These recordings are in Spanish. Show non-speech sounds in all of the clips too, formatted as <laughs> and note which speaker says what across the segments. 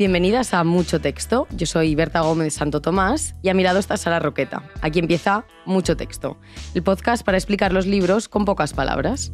Speaker 1: Bienvenidas a Mucho Texto. Yo soy Berta Gómez Santo Tomás y a mi lado está Sara Roqueta. Aquí empieza Mucho Texto, el podcast para explicar los libros con pocas palabras.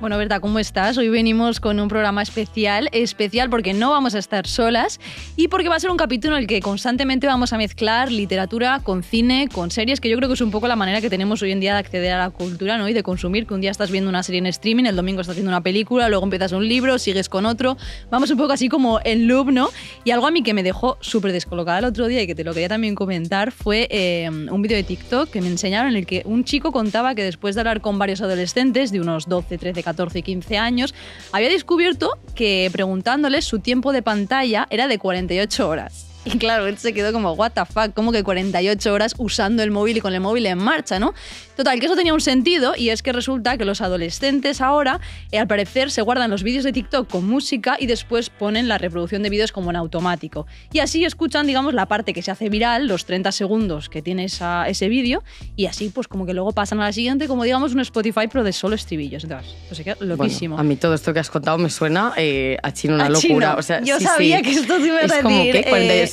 Speaker 2: Bueno, Berta, ¿cómo estás? Hoy venimos con un programa especial, especial porque no vamos a estar solas y porque va a ser un capítulo en el que constantemente vamos a mezclar literatura con cine, con series, que yo creo que es un poco la manera que tenemos hoy en día de acceder a la cultura ¿no? y de consumir, que un día estás viendo una serie en streaming, el domingo estás haciendo una película, luego empiezas un libro, sigues con otro, vamos un poco así como en loop, ¿no? Y algo a mí que me dejó súper descolocada el otro día y que te lo quería también comentar fue em, un vídeo de TikTok que me enseñaron en el que un chico contaba que después de hablar con varios adolescentes de unos 12, 13, 14, 14 y 15 años, había descubierto que preguntándoles su tiempo de pantalla era de 48 horas. Y claro, él se quedó como, what the fuck, como que 48 horas usando el móvil y con el móvil en marcha, ¿no? Total, que eso tenía un sentido y es que resulta que los adolescentes ahora, eh, al parecer, se guardan los vídeos de TikTok con música y después ponen la reproducción de vídeos como en automático. Y así escuchan, digamos, la parte que se hace viral, los 30 segundos que tiene ese vídeo, y así pues como que luego pasan a la siguiente, como digamos un Spotify, pero de solo estribillos. Entonces, loquísimo. a mí
Speaker 1: todo esto que has contado me suena eh, a chino una locura. O sea, Yo sabía que esto iba a Es como que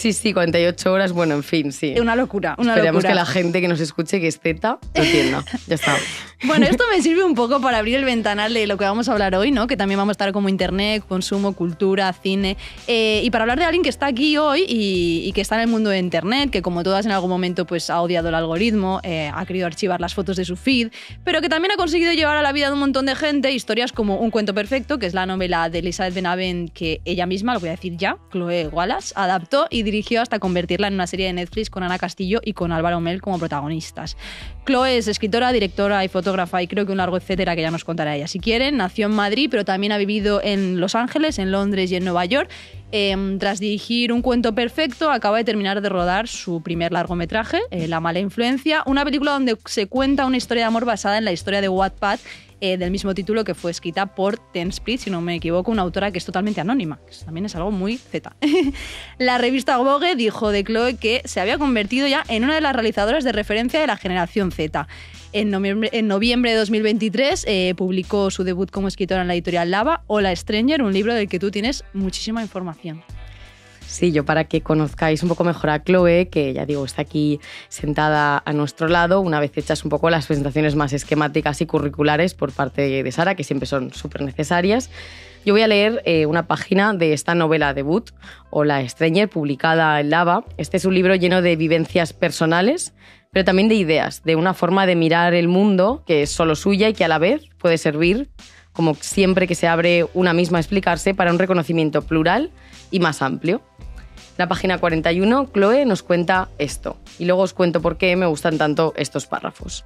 Speaker 1: sí, sí, 48 horas, bueno, en fin, sí. Una
Speaker 2: locura, una Esperemos que la gente
Speaker 1: que nos escuche, que es Zeta, lo entienda. ya está.
Speaker 2: <laughs> bueno, esto me sirve un poco para abrir el ventanal de lo que vamos a hablar hoy, ¿no? Que también vamos a estar como internet, consumo, cultura, cine. Eh, y para hablar de alguien que está aquí hoy y, que está en el mundo de internet, que como todas en algún momento pues ha odiado el algoritmo, eh, ha querido archivar las fotos de su feed, pero que también ha conseguido llevar a la vida de un montón de gente historias como Un cuento perfecto, que es la novela de Elizabeth Benavent que ella misma, lo voy a decir ya, Chloe Wallace, adaptó y dirigió hasta convertirla en una serie de Netflix con Ana Castillo y con Álvaro Mel como protagonistas. Chloe es escritora, directora y fotógrafa y creo que un largo etcétera que ya nos contará ella si quieren. Nació en Madrid, pero también ha vivido en Los Ángeles, en Londres y en Nueva York. Em, tras dirigir Un cuento perfecto, acaba de terminar de rodar su primer largometraje, eh, La mala influencia, una película donde se cuenta una historia de amor basada en la historia de Wattpad eh, del mismo título que fue escrita por Ten Split, si no me equivoco, una autora que es totalmente anónima, que también es algo muy Z. <laughs> la revista Vogue dijo de Chloe que se había convertido ya en una de las realizadoras de referencia de la generación Z. En noviembre, de 2023 eh, publicó su debut como escritora en la editorial Lava, Hola Stranger, un libro del que tú tienes muchísima información.
Speaker 1: Sí, yo para que conozcáis un poco mejor a Chloe, que ya digo, está aquí sentada a nuestro lado, una vez hechas un poco las presentaciones más esquemáticas y curriculares por parte de Sara, que siempre son súper necesarias, yo voy a leer eh, una página de esta novela debut, o La Stranger, publicada en Lava. Este es un libro lleno de vivencias personales, pero también de ideas, de una forma de mirar el mundo que es solo suya y que a la vez puede servir como siempre que se abre una misma a explicarse, para un reconocimiento plural y más amplio. la página 41, Chloe nos cuenta esto, y luego os cuento por qué me gustan tanto estos párrafos.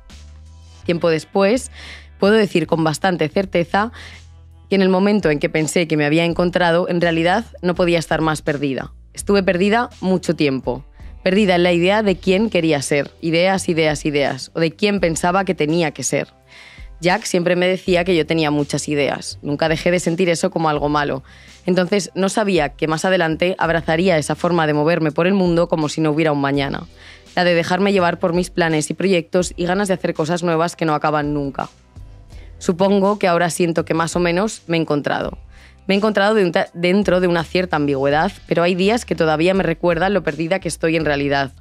Speaker 1: Tiempo después, puedo decir con bastante certeza que en el momento en que pensé que me había encontrado, en realidad no podía estar más perdida. Estuve perdida mucho tiempo, perdida en la idea de quién quería ser, ideas, ideas, ideas, o de quién pensaba que tenía que ser. Jack siempre me decía que yo tenía muchas ideas. Nunca dejé de sentir eso como algo malo. Entonces no sabía que más adelante abrazaría esa forma de moverme por el mundo como si no hubiera un mañana. La de dejarme llevar por mis planes y proyectos y ganas de hacer cosas nuevas que no acaban nunca. Supongo que ahora siento que más o menos me he encontrado. Me he encontrado dentro de una cierta ambigüedad, pero hay días que todavía me recuerdan lo perdida que estoy en realidad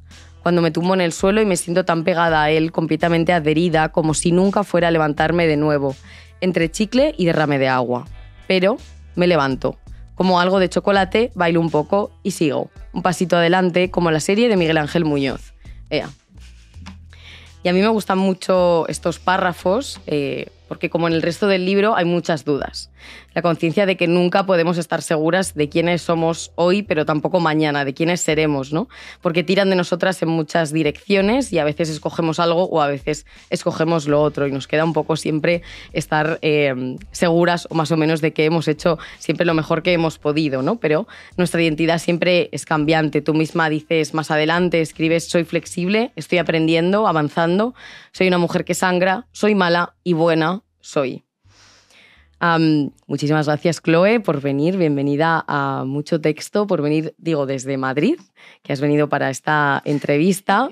Speaker 1: cuando me tumbo en el suelo y me siento tan pegada a él, completamente adherida, como si nunca fuera a levantarme de nuevo, entre chicle y derrame de agua. Pero me levanto. Como algo de chocolate, bailo un poco y sigo. Un pasito adelante, como la serie de Miguel Ángel Muñoz. Y a mí me gustan mucho estos párrafos, eh, porque como en el resto del libro hay muchas dudas la conciencia de que nunca podemos estar seguras de quiénes somos hoy, pero tampoco mañana, de quiénes seremos, ¿no? Porque tiran de nosotras en muchas direcciones y a veces escogemos algo o a veces escogemos lo otro y nos queda un poco siempre estar eh, seguras o más o menos de que hemos hecho siempre lo mejor que hemos podido, ¿no? Pero nuestra identidad siempre es cambiante. Tú misma dices más adelante, escribes, soy flexible, estoy aprendiendo, avanzando, soy una mujer que sangra, soy mala y buena soy muchísimas gracias, Chloe, por venir. Bienvenida a Mucho Texto, por venir, digo, desde Madrid, que has venido para esta entrevista.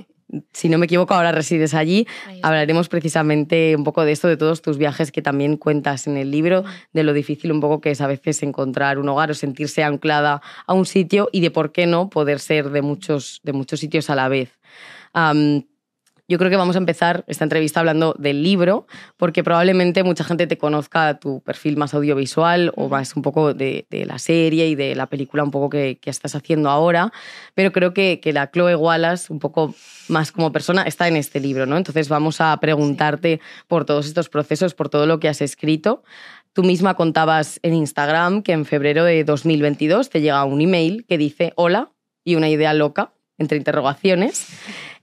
Speaker 1: Si no me equivoco, ahora resides allí. Hablaremos precisamente un poco de esto, de todos tus viajes que también cuentas en el libro, de lo difícil un poco que es a veces encontrar un hogar o sentirse anclada a un sitio y de por qué no poder ser de muchos, de muchos sitios a la vez yo creo que vamos a empezar esta entrevista hablando del libro, porque probablemente mucha gente te conozca tu perfil más audiovisual o más un poco de, la serie y de la película un poco que, estás haciendo ahora, pero creo que, la Chloe Wallace, un poco más como persona, está en este libro, ¿no? Entonces vamos a preguntarte por todos estos procesos, por todo lo que has escrito. Tú misma contabas en Instagram que en febrero de 2022 te llega un email que dice hola y una idea loca, entre interrogaciones.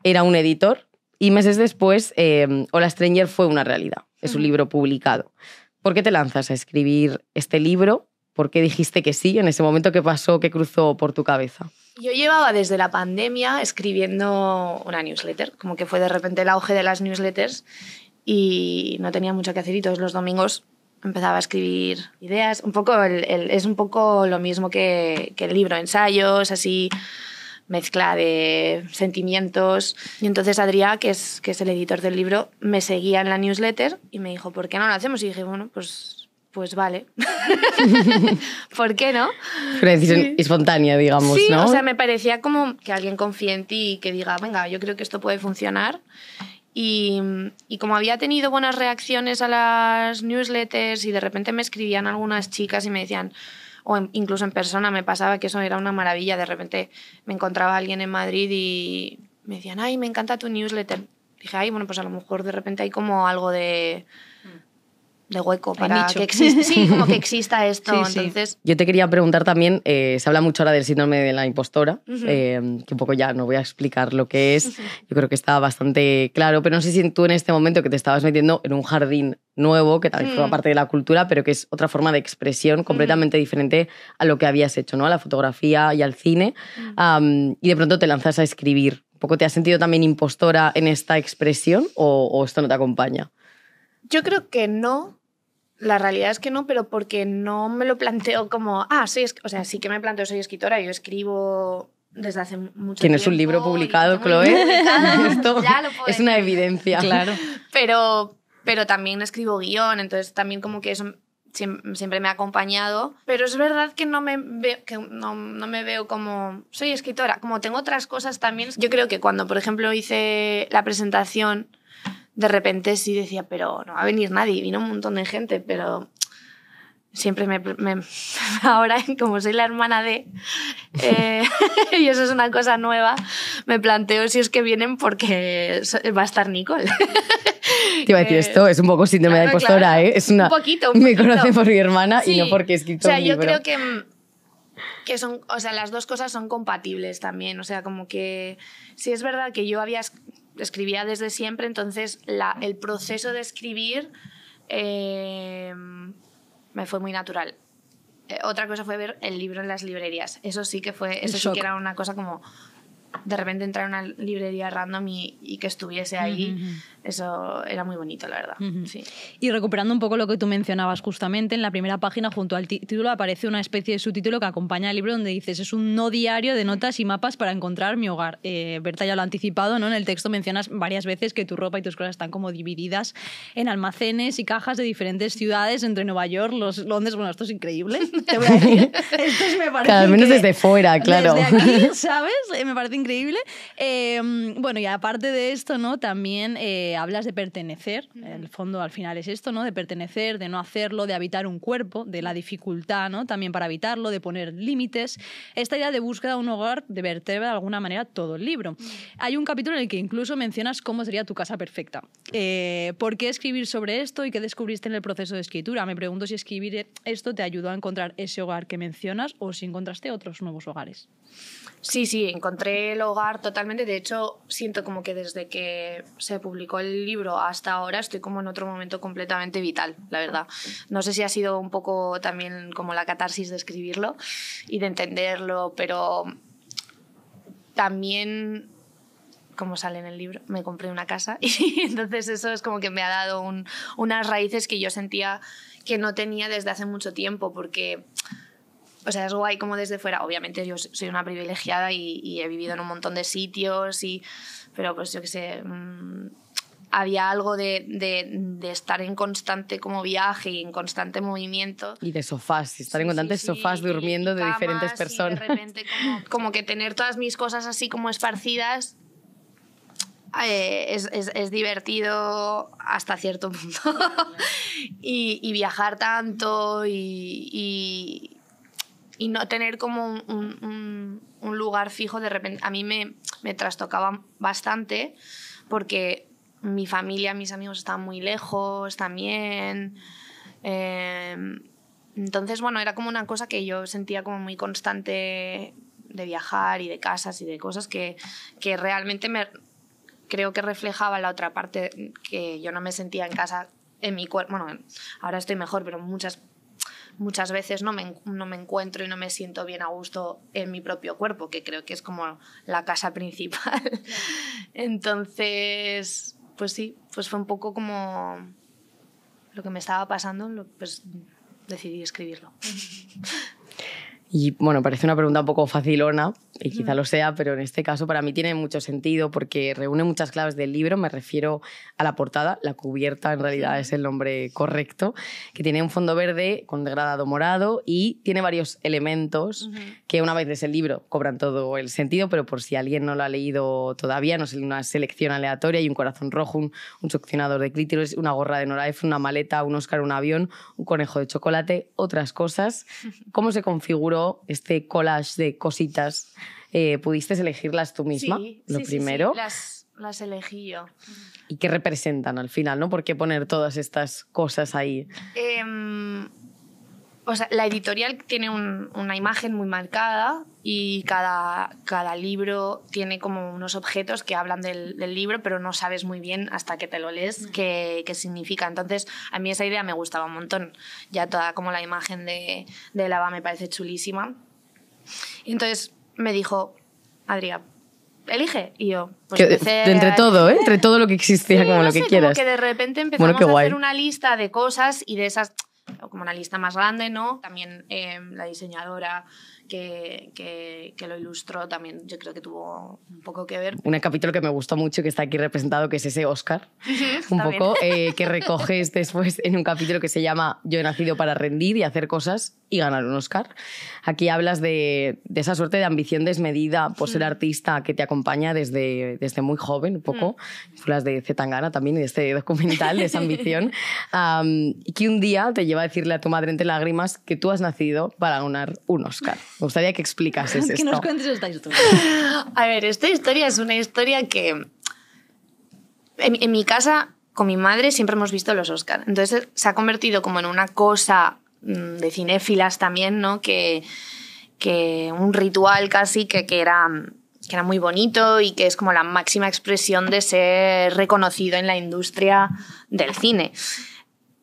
Speaker 1: Era un editor y meses después, em, Hola Stranger fue una realidad. Es un libro publicado. ¿Por qué te lanzas a escribir este libro? ¿Por qué dijiste que sí en ese momento? que pasó? ¿Qué cruzó por tu cabeza?
Speaker 3: Yo llevaba desde la pandemia escribiendo una newsletter, como que fue de repente el auge de las newsletters y no tenía mucho que hacer y todos los domingos empezaba a escribir ideas. Un poco es un poco lo mismo que el libro, ensayos, así mezcla de sentimientos. Y entonces adrián que es, que es el editor del libro, me seguía en la newsletter y me dijo, ¿por qué no lo hacemos? Y dije, bueno, pues, pues vale. <laughs> ¿Por qué no?
Speaker 1: Una decisión espontánea, digamos, sí, o sea, me
Speaker 3: parecía como que alguien confíe en ti y que diga, venga, yo creo que esto puede funcionar. Y, y, como había tenido buenas reacciones a las newsletters y de repente me escribían algunas chicas y me decían, o incluso en persona me pasaba que eso era una maravilla. De repente me encontraba alguien en Madrid y me decían, ay, me encanta tu newsletter. Dije, ay, bueno, pues a lo mejor de repente hay como algo de de
Speaker 1: hueco para que exista, sí, como que
Speaker 3: <laughs> exista esto.
Speaker 1: Yo te quería preguntar también, eh, se habla mucho ahora del síndrome de la impostora, eh, que un poco ya no voy a explicar lo que es, yo creo que está bastante claro, pero no sé si tú en este momento que te estabas metiendo en un jardín nuevo, que también forma mm. parte de la cultura, pero que es otra forma de expresión completamente diferente a lo que habías hecho, ¿no? A la fotografía y al cine, mm. y de pronto te lanzas a escribir. ¿Un poco te has sentido también impostora en esta expresión o esto no te acompaña?
Speaker 3: Yo creo que no, la realidad es que no, pero porque no me lo planteo como, ah, soy o sea, sí que me planteo, soy escritora, yo escribo desde hace mucho Tienes un
Speaker 1: libro publicado, Chloe. <laughs> es una evidencia. Claro.
Speaker 3: Pero, pero también escribo guión, entonces también como que eso siempre me ha acompañado, pero es verdad que no me veo, no, no, me veo como soy escritora, como tengo otras cosas también. Yo creo que cuando, por ejemplo, hice la presentación de repente sí decía, pero no va a venir nadie, vino un montón de gente, pero siempre me, <laughs> ahora como soy la hermana de eh, <laughs> y eso es una cosa nueva me planteo si es que vienen porque va a estar Nicole
Speaker 1: te iba a decir <laughs> eh, esto es un poco síndrome de impostora ¿eh? es una un poquito, me conoce por mi hermana y no porque he escrito o sea yo creo
Speaker 3: que que son o sea las dos cosas son compatibles también o sea como que si es verdad que yo había escribía desde siempre, entonces el proceso de escribir eh, me fue muy natural. Eh, otra cosa fue ver el libro en las librerías. Eso sí que fue, eso sí que era una cosa como de repente entrar a una librería random y, que
Speaker 2: estuviese ahí. Eso era muy bonito, la verdad. Y recuperando un poco lo que tú mencionabas justamente, en la primera página junto al título aparece una especie de subtítulo que acompaña al libro donde dices, es un no diario de notas y mapas para encontrar mi hogar. Eh, Berta ya lo ha anticipado, ¿no? En el texto mencionas varias veces que tu ropa y tus cosas están como divididas en almacenes y cajas de diferentes ciudades entre Nueva York, los, Londres, bueno, esto es increíble, te <laughs> esto es, me parece Al menos
Speaker 1: desde fuera, claro. Desde aquí,
Speaker 2: <laughs> ¿sabes? Eh, me parece increíble. Eh, bueno, y aparte de esto, ¿no? También... Eh, hablas de pertenecer, el fondo al final es esto, ¿no? De pertenecer, de no hacerlo, de habitar un cuerpo, de la dificultad, ¿no? También para habitarlo, de poner límites. Esta idea de búsqueda de un hogar de verte de alguna manera todo el libro. Hay un capítulo en el que incluso mencionas cómo sería tu casa perfecta. Eh, ¿Por qué escribir sobre esto y qué descubriste en el proceso de escritura? Me pregunto si escribir esto te ayudó a encontrar ese hogar que mencionas o si encontraste otros nuevos hogares. Sí, sí, encontré el hogar totalmente. De hecho, siento como que desde
Speaker 3: que se publicó el libro hasta ahora, estoy como en otro momento completamente vital, la verdad. No sé si ha sido un poco también como la catarsis de escribirlo y de entenderlo, pero también como sale en el libro, me compré una casa <laughs> y entonces eso es como que me ha dado unas raíces que yo sentía que no tenía desde hace mucho tiempo porque, o sea, es guay como desde fuera, obviamente yo soy una privilegiada y, he vivido en un montón de sitios y, pero pues yo qué sé... Mm, había algo de, de, estar en constante como viaje y en constante movimiento.
Speaker 1: Y de sofás, estar en constantes sofás durmiendo de diferentes personas. Y de
Speaker 3: repente <laughs> como, que tener todas mis cosas así como esparcidas eh, es, es, es, divertido hasta cierto punto. <laughs> y, viajar tanto y, y, no tener como un, un, un lugar fijo de repente a mí me, me trastocaba bastante porque mi familia, mis amigos estaban muy lejos también. Em, entonces, bueno, era como una cosa que yo sentía como muy constante de viajar y de casas y de cosas que, realmente me, creo que reflejaba la otra parte que yo no me sentía en casa en mi cuerpo. Bueno, ahora estoy mejor, pero muchas muchas veces no no me encuentro y no me siento bien a gusto en mi propio cuerpo, que creo que es como la casa <laughs> principal. Entonces, pues sí, pues fue un poco como lo que me estaba pasando, pues decidí escribirlo.
Speaker 1: Y bueno, parece una pregunta un poco fácil, facilona, y quizá lo sea, pero en este caso para mí tiene mucho sentido porque reúne muchas claves del libro, me refiero a la portada, la cubierta en realidad es el nombre correcto, que tiene un fondo verde con degradado morado y tiene varios elementos que una vez es el libro cobran todo el sentido, pero por si alguien no lo ha leído todavía, no es una selección aleatoria, hay un corazón rojo, un, succionador de clítoris, una gorra de Noraef, una maleta, un Oscar, un avión, un conejo de chocolate, otras cosas. <laughs> ¿Cómo se configuró este collage de cositas? Eh, ¿Pudiste elegirlas tú misma? lo primero. Sí,
Speaker 3: las, las elegí yo.
Speaker 1: ¿Y qué representan al final? ¿no? ¿Por qué poner todas estas cosas ahí?
Speaker 3: Em, o la editorial tiene una imagen muy marcada y cada, cada libro tiene como unos objetos que hablan del, libro, pero no sabes muy bien hasta que te lo lees mm. qué, significa. Entonces, a mí esa idea me gustaba un montón. Ya toda como la imagen de, de Lava me parece chulísima. Entonces, me dijo, Adrián, elige. Y yo, pues entre todo, ¿eh?
Speaker 1: entre todo lo que existía, como lo que quieras. que de
Speaker 3: repente empezamos a hacer una lista de cosas y de esas, como una lista más grande, ¿no? También em, la diseñadora que, lo ilustró también, yo creo que tuvo un poco que ver.
Speaker 1: Un capítulo que me gustó mucho, que está aquí representado, que es ese Oscar, <laughs> un poco, eh, que recoges después en un capítulo que se llama Yo he nacido para rendir y hacer cosas y ganar un Oscar. Aquí hablas de, de esa suerte de ambición desmedida por ser mm. artista que te acompaña desde, desde muy joven, un poco. Mm. Hablas de Zetangana también de este documental, de esa ambición. y <laughs> que un día te lleva a decirle a tu madre entre lágrimas que tú has nacido para ganar un Oscar. Me gustaría que explicases esto. <laughs> Que nos
Speaker 3: cuentes esta historia. a ver, esta historia es una historia que. en, en mi casa con mi madre siempre hemos visto los Oscars. Entonces se ha convertido como en una cosa Mm, de cinéfilas también, ¿no? Que, que un ritual casi que, era, que era muy bonito y que es como la máxima expresión de ser reconocido en la industria del cine.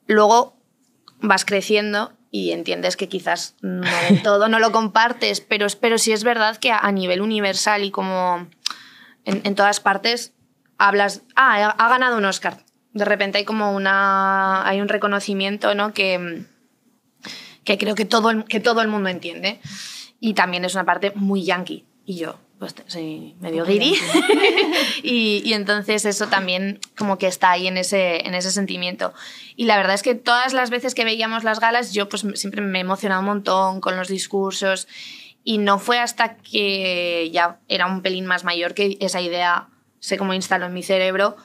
Speaker 3: Luego vas creciendo y entiendes que quizás no todo no lo compartes, pero, pero sí es verdad que a, nivel universal y como en, todas partes hablas, ah, ha ganado un Oscar. De repente hay como una, hay un reconocimiento, ¿no? Que, que creo que todo el, que todo el mundo entiende. Y también es una parte muy yankee. Y yo, pues soy medio giri. <laughs> y, entonces eso también como que está ahí en ese, en ese sentimiento. Y la verdad es que todas las veces que veíamos las galas, yo pues siempre me he emocionado un montón con los discursos. Y no fue hasta que ya era un pelín más mayor que esa idea se como instaló en mi cerebro,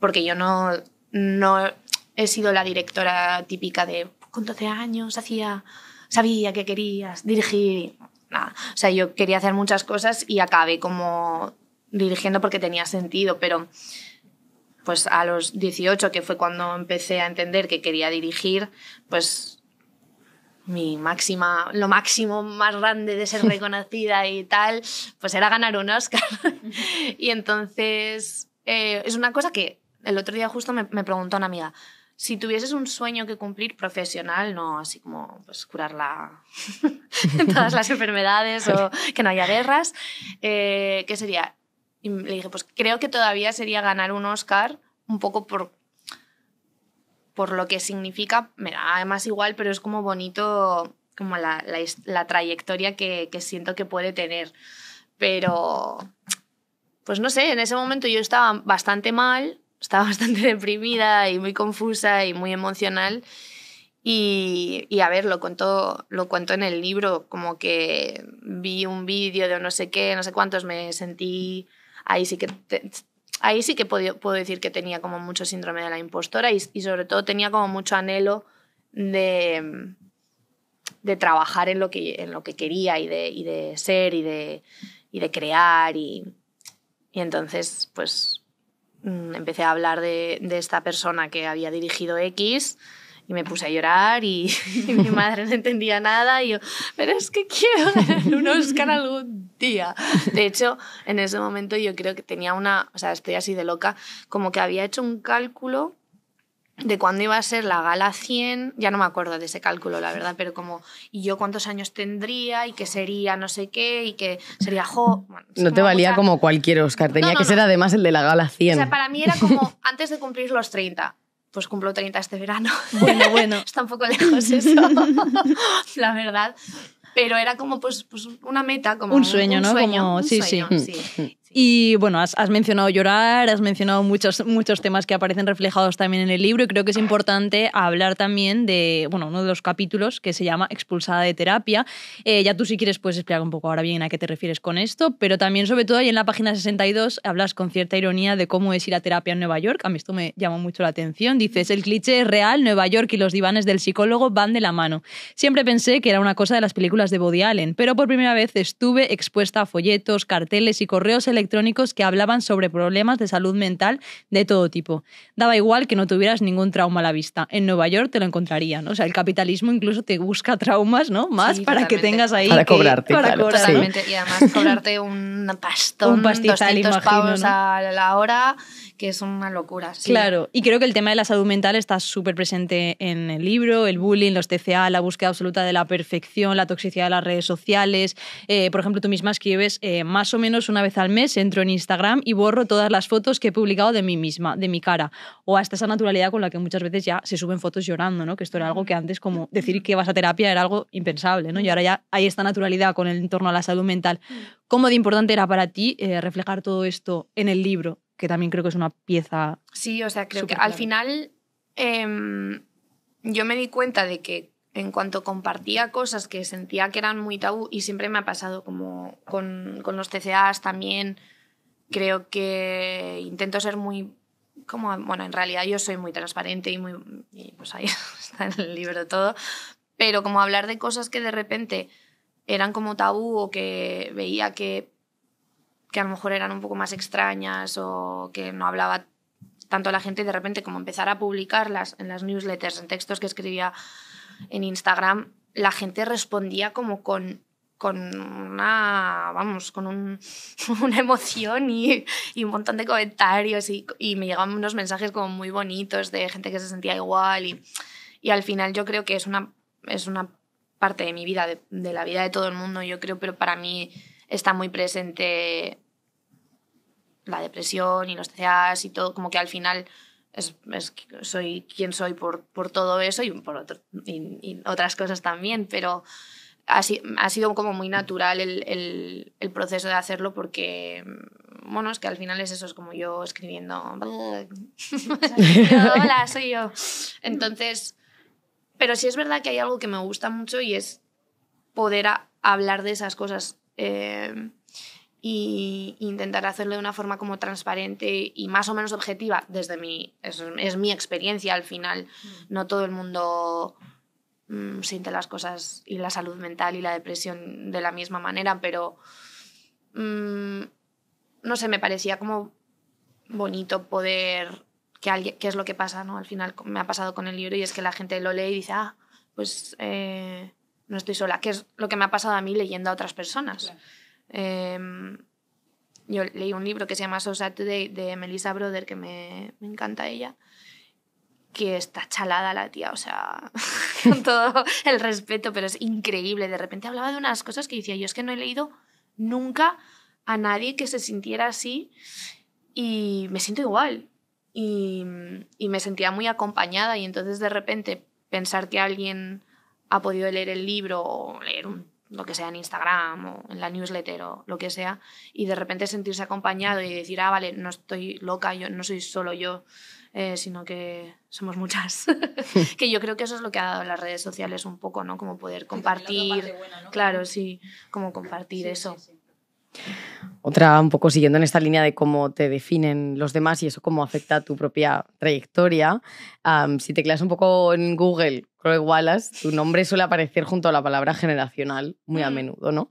Speaker 3: porque yo no, no he sido la directora típica de con 12 años hacía, sabía que querías dirigir. O sea, yo quería hacer muchas cosas y acabé como dirigiendo porque tenía sentido, pero pues a los 18, que fue cuando empecé a entender que quería dirigir, pues mi máxima, lo máximo más grande de ser <laughs> reconocida y tal, pues era ganar un Oscar. <laughs> y entonces eh, es una cosa que el otro día justo me preguntó una amiga, si tuvieses un sueño que cumplir profesional, no así como pues, curar <laughs> todas las enfermedades o que no haya guerras, eh, ¿qué sería? le dije, pues creo que todavía sería ganar un Oscar un poco por, por lo que significa, me da además igual, pero es como bonito como la, trayectoria que, que siento que puede tener. Pero, pues no sé, en ese momento yo estaba bastante mal, estaba <laughs> bastante deprimida y muy confusa y muy emocional. Y, a ver, lo cuento, lo cuento en el libro, como que vi un vídeo de no sé qué, no sé cuántos, me sentí, ahí sí que, ahí sí que puedo, decir que tenía como mucho síndrome de la impostora y, y sobre todo tenía como mucho anhelo de, de trabajar en lo que, en lo que quería y de, y de ser y de, y de crear y, y entonces pues Mm, empecé a hablar de, esta persona que había dirigido X y me puse a llorar y, <laughs> mi madre no entendía nada y yo, pero es que quiero ganar un Oscar algún día. De hecho, en ese momento yo creo que tenía una, o sea, estoy así de loca, como que había hecho un cálculo de cuándo iba a ser la gala 100, ya no me acuerdo de ese cálculo, la verdad, pero como, y yo cuántos años tendría, y qué sería no sé qué, y que sería
Speaker 1: no te valía como cualquier Oscar, tenía que ser además el de la gala 100. O sea,
Speaker 3: para mí era <laughs> como antes de cumplir los 30. Pues cumplo 30 este verano. Bueno, bueno. <laughs> Está un poco lejos eso, <laughs> la verdad pero era como pues, pues una meta como un sueño no sueño, sí. sí
Speaker 2: mm. Y bueno, has, mencionado llorar, has mencionado muchos, muchos temas que aparecen reflejados también en el libro y creo que es importante hablar también de, bueno, uno de los capítulos que se llama Expulsada de terapia. Eh, ya tú si quieres puedes explicar un poco ahora bien a qué te refieres con esto, pero también sobre todo ahí en la página 62 hablas con cierta ironía de cómo es ir a terapia en Nueva York. A mí esto me llama mucho la atención. Dices, el cliché es real, Nueva York y los divanes del psicólogo van de la mano. Siempre pensé que era una cosa de las películas de Woody Allen, pero por primera vez estuve expuesta a folletos, carteles y correos electrónicos electrónicos que hablaban sobre problemas de salud mental de todo tipo. Daba igual que no tuvieras ningún trauma a la vista. En Nueva York te lo encontrarían. O sea, el capitalismo incluso te busca traumas, ¿no? Más para que tengas ahí. Para cobrarte. Para
Speaker 3: cobrarte. Y <laughs> un
Speaker 2: pastón, un pastizal, 200 pavos a
Speaker 3: la hora que es una locura. Claro,
Speaker 2: y creo que el tema de la salud mental está súper presente en el libro, el bullying, los TCA, la búsqueda absoluta de la perfección, la toxicidad de las redes sociales. Eh, por ejemplo, tú misma escribes, eh, más o menos una vez al mes entro en Instagram y borro todas las fotos que he publicado de mí misma, de mi cara, o hasta esa naturalidad con la que muchas veces ya se suben fotos llorando, ¿no? Que esto era algo que antes como decir que vas a terapia era algo impensable, ¿no? Y ahora ya hay esta naturalidad con el entorno a la salud mental. Mm. ¿Cómo de importante era para ti eh, reflejar todo esto en el libro? que también creo que es una pieza.
Speaker 3: Sí, o sea, creo que al final em, yo me di cuenta de que en cuanto compartía cosas que sentía que eran muy tabú, y siempre me ha pasado como con, con los TCAs también, creo que intento ser muy como, bueno, en realidad yo soy muy transparente y muy, pues ahí <laughs> está en el libro todo, pero como hablar de cosas que de repente eran como tabú o que veía que que a lo mejor eran un poco más extrañas o que no hablaba tanto la gente y de repente como empezar a publicarlas en las newsletters, en textos que escribía en Instagram, la gente respondía como con, con una, vamos, con <laughs> una emoción y, un montón de comentarios y, y, me llegaban unos mensajes como muy bonitos de gente que se sentía igual y, al final yo creo que es una, es una parte de mi vida, de la vida de todo el mundo, yo creo, pero para mí está muy presente la depresión y los TCAs y todo, como que al final soy quien soy por, por, todo eso y por otras cosas también, pero ha, ha, sido como muy natural el, proceso de hacerlo porque, bueno, es que al final es eso, es como yo escribiendo, <laughs> hola, soy yo. Entonces, pero sí es verdad que hay algo que me gusta mucho y es poder hablar de esas cosas e y intentar hacerlo de una forma como transparente y más o menos objetiva desde mi es, mi experiencia al final mm. no todo el mundo mm, siente las cosas y la salud mental y la depresión de la misma manera pero mm, no sé me parecía como bonito poder que alguien qué es lo que pasa no al final me ha pasado con el libro y es que la gente lo lee y dice ah pues eh, no estoy sola, que es lo que me ha pasado a mí leyendo a otras personas. Em, yo leí un libro que se llama So Today de Melissa Broder, que me, me encanta ella, que está chalada la tía, o sea, <laughs> con todo el respeto, pero es increíble. De repente hablaba de unas cosas que decía, yo es que no he leído nunca a nadie que se sintiera así y me siento igual. y me sentía muy acompañada y entonces de repente pensar que alguien ha podido leer el libro o leer lo que sea en Instagram o en la newsletter o lo que sea, y de repente sentirse acompañado y decir, ah, vale, no estoy loca, yo no soy solo yo, eh, sino que somos muchas. <laughs> que yo creo que eso es lo que ha dado las redes sociales un poco, ¿no? Como poder compartir. Claro, sí, como compartir eso.
Speaker 1: Otra, un poco siguiendo en esta línea de cómo te definen los demás y eso cómo afecta a tu propia trayectoria. Si si tecleas un poco en Google Google Wallace, tu nombre suele aparecer junto a la palabra generacional muy a mm. menudo, ¿no?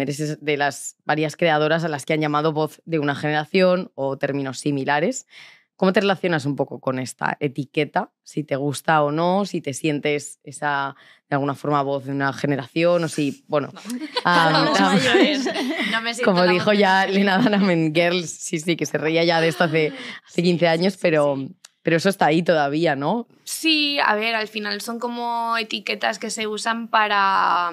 Speaker 1: eres de las varias creadoras a las que han llamado voz de una generación o términos similares. ¿Cómo te relacionas un poco con esta etiqueta? Si te gusta o no, si te sientes esa, de alguna forma, voz de una generación o si, bueno... No.
Speaker 2: <laughs> <laughs> como dijo ya Lena
Speaker 1: Dunham Girls, sí, sí, que se reía ya de esto hace, ah, hace 15 años, pero... Pero eso está ahí todavía, ¿no?
Speaker 3: Sí, a ver, al final son como etiquetas que se usan para,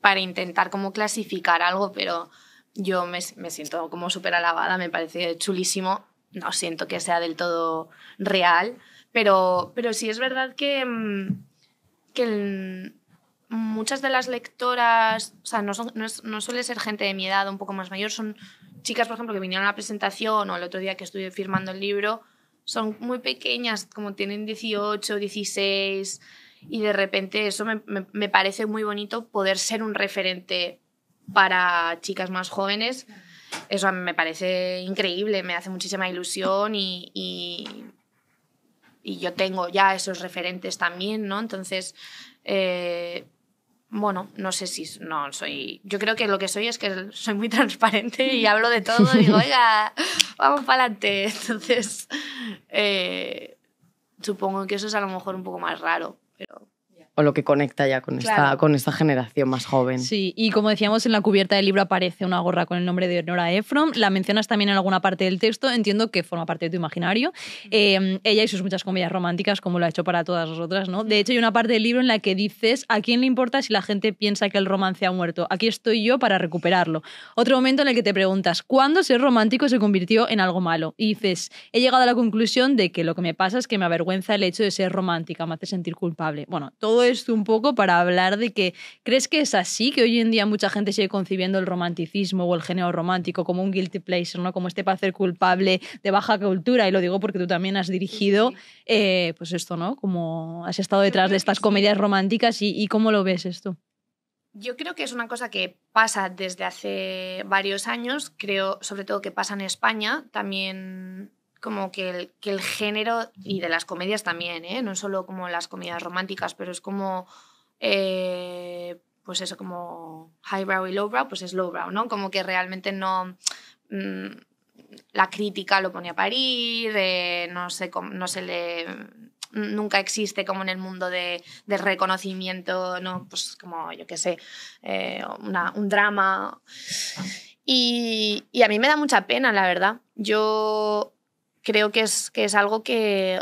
Speaker 3: para intentar como clasificar algo, pero yo me, me siento como súper alabada, me parece chulísimo no siento que sea del todo real, pero, pero sí es verdad que, mm, que muchas de las lectoras, o sea, no, no, suele ser gente de mi edad, un poco más mayor, son chicas, por ejemplo, que vinieron a la presentación o el otro día que estuve firmando el libro, son muy pequeñas, como tienen 18, 16, y de repente eso me, me parece muy bonito poder ser un referente para chicas más jóvenes eso me parece increíble, me hace muchísima ilusión y, y, yo tengo ya esos referentes también, ¿no? Entonces, eh, bueno, no sé si no soy. Yo creo que lo que soy es que soy muy transparente y hablo de todo. Y <laughs> digo, oiga, vamos para adelante. <laughs> Entonces, eh, supongo que eso es a lo mejor un poco más raro, pero
Speaker 1: o lo que conecta ya con, esta, con esta generación más joven. Sí,
Speaker 2: y como decíamos, en la cubierta del libro aparece una gorra con el nombre de Nora Ephron. La mencionas también en alguna parte del texto, entiendo que forma parte de tu imaginario. Eh, ella y sus muchas comedias románticas, como lo ha hecho para todas nosotras, ¿no? De hecho, hay una parte del libro en la que dices, ¿a quién le importa si la gente piensa que el romance ha muerto? Aquí estoy yo para recuperarlo. Otro momento en el que te preguntas, ¿cuándo ser romántico se convirtió en algo malo? Y dices, he llegado a la conclusión de que lo que me pasa es que me avergüenza el hecho de ser romántica, me hace sentir culpable. Bueno, todo esto un poco para hablar de que, ¿crees que es así? Que hoy en día mucha gente sigue concibiendo el romanticismo o el género romántico como un guilty pleasure, ¿no? Como este placer culpable de baja cultura, y lo digo porque tú también has dirigido, eh, pues esto, ¿no? Como has estado detrás de estas comedias románticas y cómo lo ves esto.
Speaker 3: Yo creo que es una cosa que pasa desde hace varios años, creo sobre todo que pasa en España, también como que el, género, y de las comedias también, ¿eh? no solo como las comedias románticas, pero es como, eh, pues eso, como highbrow y lowbrow, pues es lowbrow, ¿no? Como que realmente no... Mm, la crítica lo pone a parir, eh, no, sé no se le... Mm, nunca existe como en el mundo de, reconocimiento, ¿no? Pues como, yo qué sé, un drama. y, a mí me da mucha pena, la verdad. Yo creo que es, es algo que,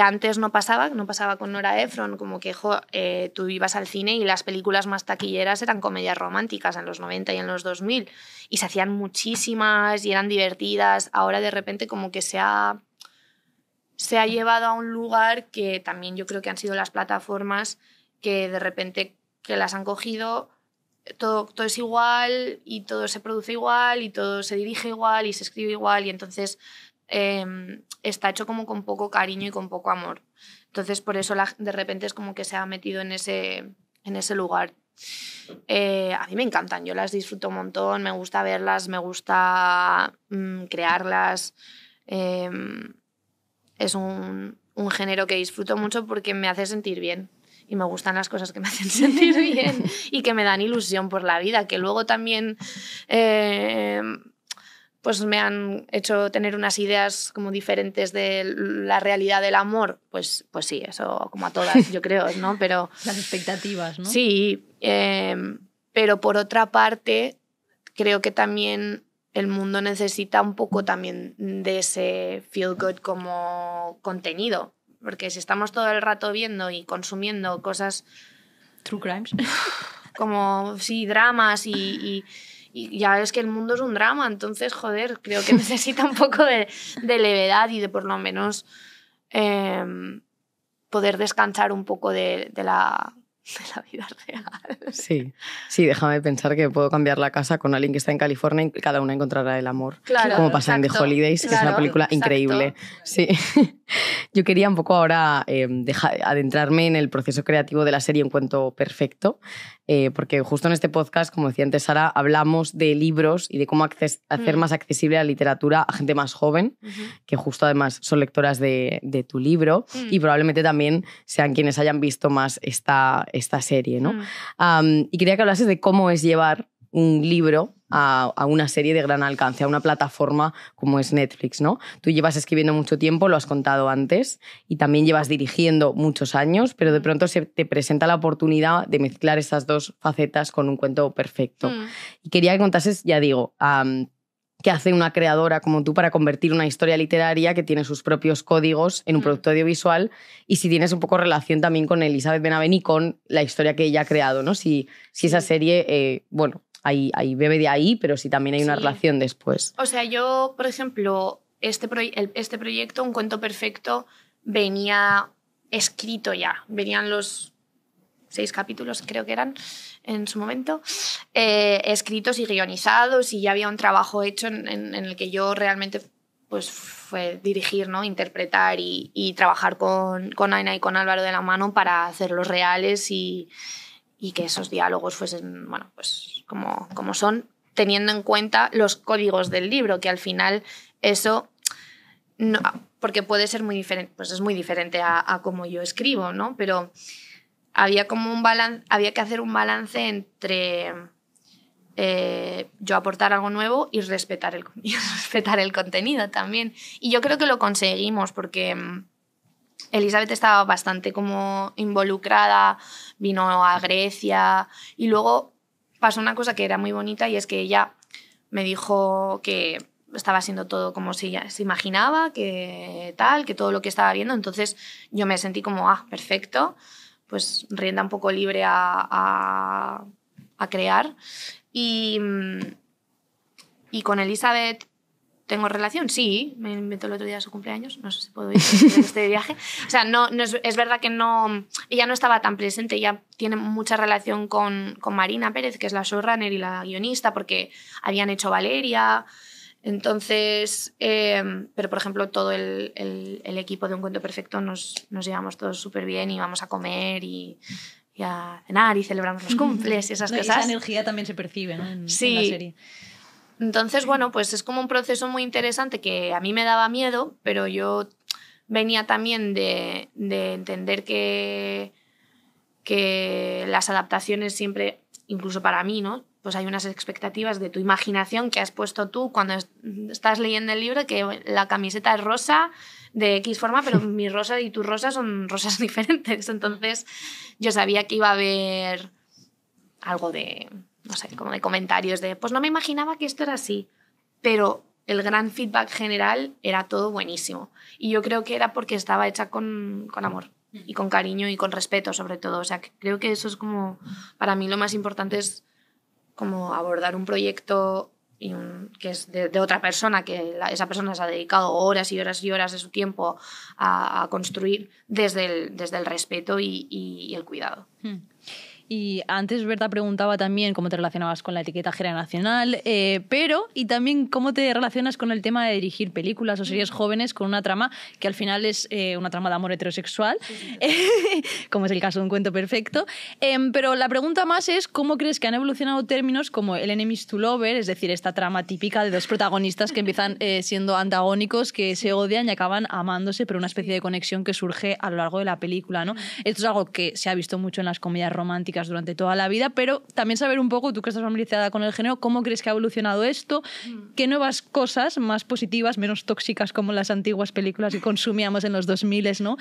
Speaker 3: antes no pasaba, que no pasaba con Nora Efron, como que eh, tú ibas al cine y las películas más taquilleras eran comedias románticas en los 90 y en los 2000 y se hacían muchísimas y eran divertidas. Ahora de repente como que se ha, se ha llevado a un lugar que también yo creo que han sido las plataformas que de repente que las han cogido todo, todo, es igual y todo se produce igual y todo se dirige igual y se escribe igual y entonces Em, está hecho como con poco cariño y con poco amor. Entonces, por eso la, de repente es como que se ha metido en ese, en ese lugar. Eh, a mí me encantan, yo las disfruto un montón, me gusta verlas, me gusta mm, crearlas. Em, es un, género que disfruto mucho porque me hace sentir bien y me gustan las cosas que me hacen sentir <laughs> bien y que me dan ilusión por la vida, que luego también em, pues me han hecho tener unas ideas como diferentes de la realidad del amor, pues, pues sí, eso como a todas, yo creo, <laughs> ¿no? Pero, Las expectativas, ¿no? Sí, em, pero por otra parte, creo que también el mundo necesita un poco también de ese feel good como contenido, porque si estamos todo el rato viendo y consumiendo cosas... True crimes. <laughs> Como, sí, dramas y y ya es que el mundo es un drama, entonces, joder, creo que <laughs> necesita un poco de, levedad y de por lo menos em, poder descansar un poco <laughs> de, la, vida real.
Speaker 1: Sí, sí, déjame pensar que puedo cambiar la casa con alguien que está en California y cada una encontrará el amor. Claro, como pasa de en Holidays, que es una película increíble. Sí. <laughs> Yo quería un poco ahora em, dejar, adentrarme en el proceso creativo de la serie cuento Perfecto. Eh, porque justo en este podcast, como decía antes Sara, hablamos de libros y de cómo hacer mm. más accesible la literatura a gente más joven, que justo además son lectoras de, tu libro mm. y probablemente también sean quienes hayan visto más esta, serie. Mm. y quería que hablases de cómo es llevar un libro a, una serie de gran alcance, a una plataforma como es Netflix, ¿no? Tú llevas escribiendo mucho tiempo, lo has contado antes, y también llevas dirigiendo muchos años, pero de pronto se te presenta la oportunidad de mezclar esas dos facetas con un cuento perfecto. Mm. Y quería que contases, ya digo, que hace una creadora como tú para convertir una historia literaria que tiene sus propios códigos en un mm. producto audiovisual y si tienes un poco relación también con Elizabeth Benavent y con la historia que ella ha creado, ¿no? Si, si esa serie, eh, bueno, ahí, bebe de ahí, pero si también hay una relación después.
Speaker 3: O sea, yo, por ejemplo, este, este proyecto, Un cuento perfecto, venía escrito ya, venían los seis capítulos creo que eran, en su momento, eh, escritos y guionizados y ya había un trabajo hecho en, el que yo realmente pues fue dirigir, ¿no? interpretar y, trabajar con, con, Aina y con Álvaro de la mano para hacerlos reales y, que esos diálogos fuesen, pues como, como son, teniendo en cuenta los códigos del libro, que al final eso no, porque puede ser muy diferente, pues es muy diferente a, a cómo yo escribo, ¿no? Pero había como un balance, había que hacer un balance entre eh, yo aportar algo nuevo y respetar, el, <laughs> respetar el contenido también. Y yo creo que lo conseguimos porque mm, Elizabeth estaba bastante como involucrada, vino a Grecia y luego pasó una cosa que era muy bonita y es que ella me dijo que estaba haciendo todo como si se imaginaba, que tal, que todo lo que estaba viendo, entonces yo me sentí como, ah, perfecto pues rienda un poco libre a, a, crear. Y, mm, y con Elizabeth ¿Tengo relación? Sí, me invento el otro día su cumpleaños, no sé si puedo ir este <laughs> viaje. O sea, no, es, verdad que no, ella no estaba tan presente, ella tiene mucha relación con, con Marina Pérez, que es la showrunner y la guionista, porque habían hecho Valeria, entonces, em, pero por ejemplo, todo el, equipo de Un Cuento Perfecto nos, llevamos todos súper bien y vamos a comer y,
Speaker 2: a cenar y celebramos los cumples y esas cosas. Esa energía también se percibe en, la serie.
Speaker 3: Entonces, bueno, pues es como un proceso muy interesante que a mí me daba miedo, pero yo venía también de, entender que las adaptaciones siempre, incluso para mí, ¿no? pues hay unas expectativas de tu imaginación que has puesto tú cuando estás leyendo el libro, que la camiseta es rosa de X forma, pero <laughs> mi rosa y tu rosa son rosas <laughs> diferentes. Entonces yo sabía que iba a haber algo de, no sé, como de comentarios de, pues no me imaginaba que esto era así, pero el gran feedback general era todo buenísimo. Y yo creo que era porque estaba hecha con, con amor y con cariño y con respeto sobre todo. O sea, creo que eso es como, para mí lo más importante es como abordar un proyecto que es de, otra persona, que esa persona se ha dedicado horas y horas y horas de su tiempo a, construir desde el, desde el respeto y, el cuidado.
Speaker 1: Hmm.
Speaker 2: Y antes Berta preguntaba también cómo te relacionabas con la etiqueta generacional, eh, pero y también cómo te relacionas con el tema de dirigir películas o series jóvenes con una trama que al final es eh, una trama de amor heterosexual, <laughs> como es el caso de Un cuento perfecto. Em, pero la pregunta más es cómo crees que han evolucionado términos como el enemies to lover, es decir, esta trama típica de dos protagonistas que empiezan <laughs> eh, siendo antagónicos, que se odian y acaban amándose, pero una especie de conexión que surge a lo largo de la película, ¿no? Esto es algo que se ha visto mucho en las comedias románticas durante toda la vida, pero también saber un poco, tú que estás familiarizada con el género, cómo crees que ha evolucionado esto, mm. qué nuevas cosas más positivas, menos tóxicas como las antiguas películas que consumíamos en los 2000, ¿no?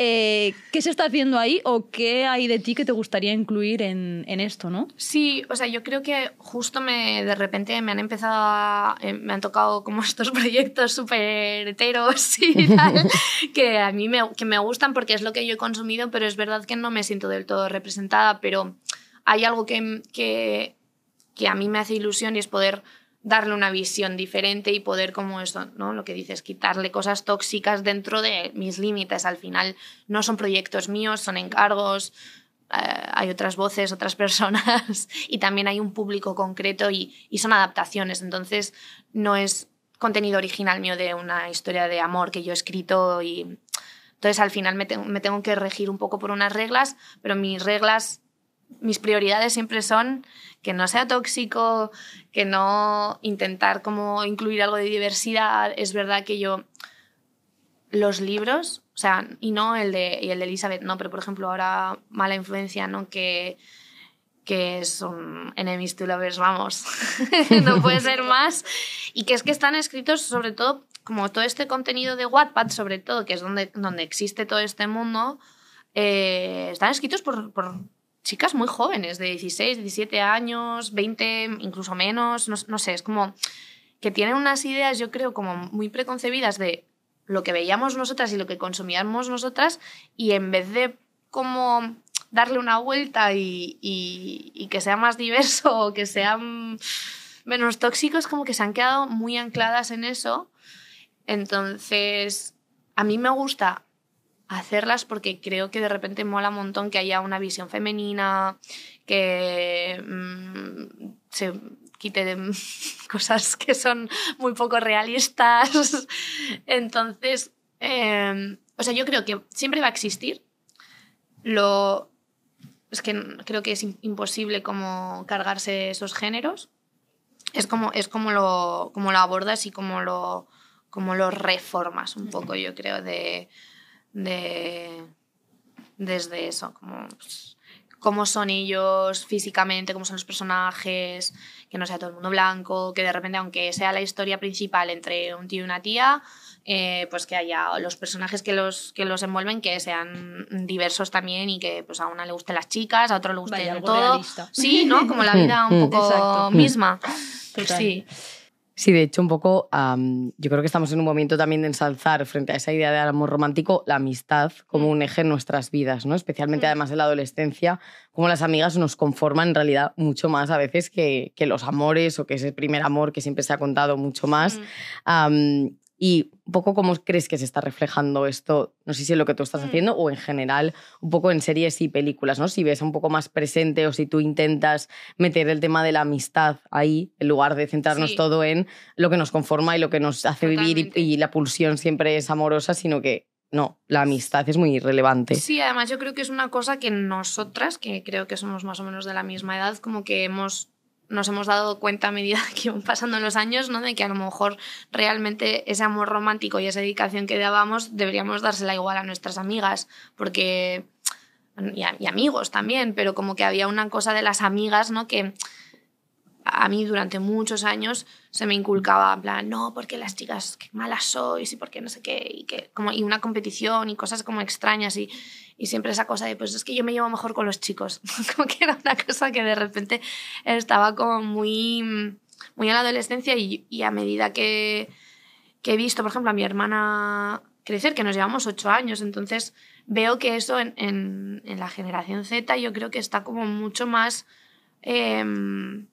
Speaker 2: Eh, ¿Qué se está haciendo ahí o qué hay de ti que te gustaría incluir en, esto, no?
Speaker 3: Sí, o sea, yo creo que justo me, de repente me han empezado, a, eh, me han tocado como <laughs> estos proyectos súper heteros
Speaker 1: y <laughs> tal,
Speaker 3: que a mí me, que me gustan porque es lo que yo he consumido, pero es verdad que no me siento del todo representada, pero hay algo que, que a mí me hace ilusión y es poder darle una visión diferente y poder como eso, ¿no? Lo que dices, quitarle cosas tóxicas dentro de mis límites. Al final no son proyectos míos, son encargos, eh, hay otras voces, otras <laughs> personas y también hay un público concreto y, son adaptaciones. Entonces no es contenido original mío de una historia de amor que yo he escrito y entonces al final me tengo que regir un poco por unas reglas, pero mis reglas mis prioridades siempre son que no sea tóxico, que no intentar como incluir algo de diversidad. Es verdad que yo los libros, o sea, y no el de, el de Elizabeth, no, pero por ejemplo ahora Mala Influencia, ¿no? Que, que un enemies to lovers, vamos, <laughs> no puede ser más. Y que es que están escritos sobre todo, como todo este contenido de Wattpad, sobre todo, que es donde, donde existe todo este mundo, eh, están escritos por chicas muy jóvenes, de 16, 17 años, 20, incluso menos, no, sé, es como que tienen unas ideas, yo creo, como muy preconcebidas de lo que veíamos nosotras y lo que consumíamos nosotras, y en vez de como darle una vuelta y, y, que sea más diverso o que sean menos tóxicos, como que se han quedado muy ancladas en eso. Entonces, a mí me gusta hacerlas porque creo que de repente mola un montón que haya una visión femenina, que mm, se quite de <laughs> cosas que son muy poco realistas. <laughs> Entonces, em, o sea, yo creo que siempre va a existir. Lo, es que creo que es imposible como cargarse esos géneros. Es como, es como, lo, como lo abordas y como lo, como lo reformas un poco, yo creo, de de, desde eso, como son ellos físicamente, cómo son los personajes, que no sea todo el mundo blanco, que de repente, aunque sea la historia principal entre un tío y una tía, eh, pues que haya los personajes que los, que los envuelven que sean diversos también y que pues a una le gusten las chicas, a otro le gusten todo. Sí, ¿no? Como la vida un mm. poco misma. Sí.
Speaker 1: Sí, de hecho, un poco, yo creo que estamos en un momento también de ensalzar frente a esa idea del amor romántico la amistad como mm. un eje en nuestras vidas, ¿no? Especialmente mm. además en la adolescencia, como las amigas nos conforman en realidad mucho más a veces que, que los amores o que ese primer amor que siempre se ha contado mucho más. Mm y un poco cómo crees que se está reflejando esto, no sé si es lo que tú estás mm. haciendo o en general, un poco en series y películas, ¿no? Si ves un poco más presente o si tú intentas meter el tema de la amistad ahí, en lugar de centrarnos todo en lo que nos conforma y lo que nos hace vivir y, la pulsión siempre es amorosa, sino que no, la amistad es muy irrelevante. Sí,
Speaker 3: además yo creo que es una cosa que nosotras, que creo que somos más o menos de la misma edad, como que hemos nos hemos dado cuenta a medida <laughs> que iban pasando los años, ¿no? De que a lo mejor realmente ese amor romántico y esa dedicación que dábamos deberíamos dársela igual a nuestras amigas, porque y, amigos también, pero como que había una cosa de las amigas, ¿no? Que a mí durante muchos años se me inculcaba, en plan, no, porque las chicas, qué malas sois y porque no sé qué, y, que, como, y una competición y cosas como extrañas y, siempre esa cosa de, pues es que yo me llevo mejor con los chicos, <laughs> como que era una cosa que de repente estaba como muy, muy en la adolescencia y, a medida que, he visto, por ejemplo, a mi hermana crecer, que nos llevamos ocho años, entonces veo que eso en, la generación Z yo creo que está como mucho más... Em,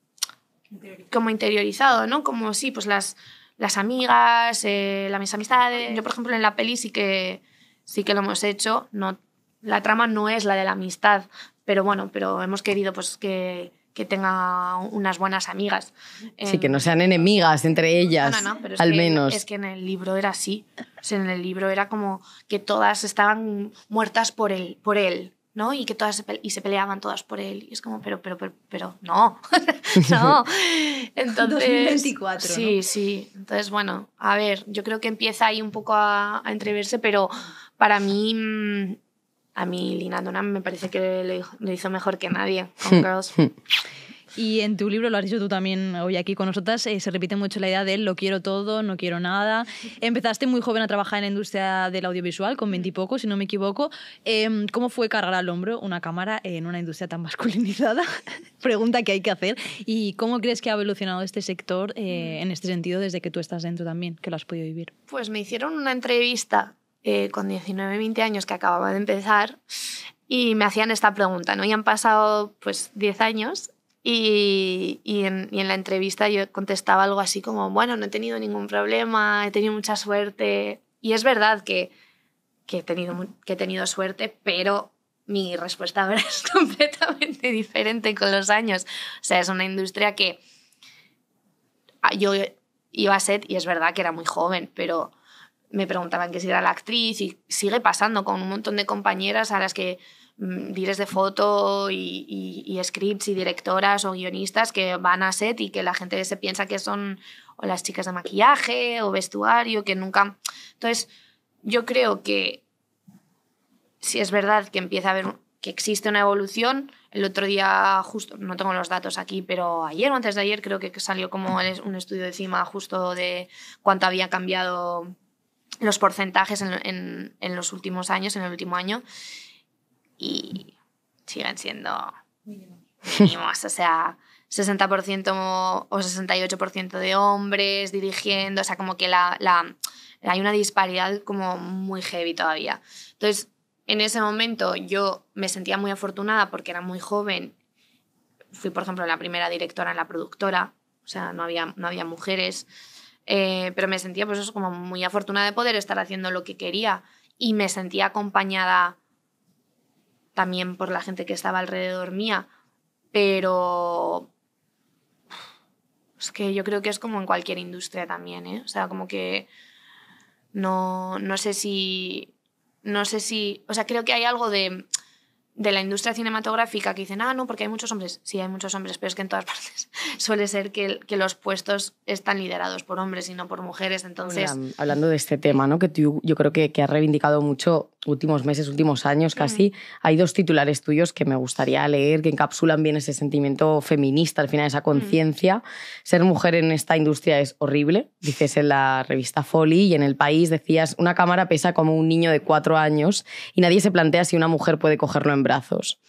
Speaker 3: como interiorizado, ¿no? Como sí, pues las, las amigas, eh, la las amistad amistades. Yo, por ejemplo, en la peli sí que, sí que lo hemos hecho. No, la trama no es la de la amistad, pero bueno, pero hemos querido pues que, que tenga unas buenas amigas. Sí, que
Speaker 1: no sean enemigas entre ellas, al menos. Es que
Speaker 3: en el libro era así. en el libro era como que todas estaban muertas por él, por él. ¿no? Y que todas se, y se peleaban todas por él. Y es como, pero, pero, pero, no, <laughs> no. <laughs> Entonces, 2024. Sí, sí. Entonces, bueno, a ver, yo creo que empieza ahí un poco a, entreverse, pero para mí, mm, a mí Lina Donan me parece que
Speaker 2: lo, hizo mejor que nadie con <laughs> Girls. Y en tu libro, lo has dicho tú también hoy aquí con nosotras, eh, se repite mucho la idea de lo quiero todo, no quiero nada. <laughs> Empezaste muy joven a trabajar en la industria del audiovisual, con mm. veintipoco, si no me equivoco. Em, ¿Cómo fue cargar al hombro una cámara en una industria tan masculinizada? <laughs> Pregunta que hay que hacer. ¿Y cómo crees que ha evolucionado este sector eh, mm. en este sentido desde que tú estás dentro también, que lo has podido vivir?
Speaker 3: Pues me hicieron una entrevista eh, con 19, 20 años que acababa de empezar y me hacían esta pregunta, ¿no? Y han pasado pues 10 años y, y, en, en, la entrevista yo contestaba algo así como, bueno, no he tenido ningún problema, he tenido mucha suerte. Y es verdad que, que he, tenido, que he tenido suerte, pero mi respuesta ahora <laughs> es completamente diferente con los años. O sea, es una industria que ah, yo iba a set y es verdad que era muy joven, pero me preguntaban que si era la actriz y sigue pasando con un montón de compañeras a las que Mm, directores de foto y, scripts y directoras o guionistas que van a set y que la gente se piensa que son o las chicas de maquillaje o vestuario, que nunca... Entonces, yo creo que si es verdad que empieza a haber que existe una evolución, el otro día justo, no tengo los datos aquí, pero ayer o antes de ayer creo que salió como un estudio encima justo de cuánto había cambiado los porcentajes en, en los últimos años, en el último año y siguen siendo más O sea, 60% o 68% de hombres dirigiendo, o sea, como que la, hay una disparidad como muy heavy todavía. Entonces, en ese momento yo me sentía muy afortunada porque era muy joven. Fui, por ejemplo, la primera directora en la productora, o sea, no había, no había mujeres, eh, pero me sentía pues eso como muy afortunada de poder estar haciendo lo que quería y me sentía acompañada también por la gente que estaba alrededor mía, pero es que yo creo que es como en cualquier industria también, ¿eh? O sea, como que no, no sé si... No sé si... O sea, creo que hay algo de la industria cinematográfica que dicen, ah, no, porque hay muchos hombres. Sí, hay muchos hombres, pero es que en todas <laughs> partes suele ser que, los puestos están liderados por hombres y no por mujeres. Entonces.
Speaker 1: hablando de este tema, ¿no? Que tú, yo creo que, que has reivindicado mucho últimos meses, últimos años casi, hay dos titulares tuyos que me gustaría leer, que encapsulan bien ese sentimiento feminista, al final esa mm. conciencia. Ser mujer en esta industria es horrible, dices en la revista Folly y en el país decías, una cámara pesa como un niño de cuatro años y nadie se plantea si una mujer puede cogerlo en brazos.